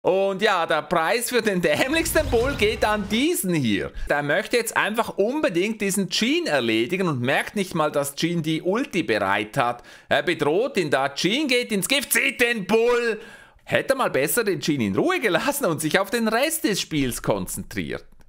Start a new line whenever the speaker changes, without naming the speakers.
Und ja, der Preis für den dämlichsten Bull geht an diesen hier. Der möchte jetzt einfach unbedingt diesen Jean erledigen und merkt nicht mal, dass Jean die Ulti bereit hat. Er bedroht ihn da, Jean geht ins Gift, zieht den Bull. Hätte mal besser den Jean in Ruhe gelassen und sich auf den Rest des Spiels konzentriert.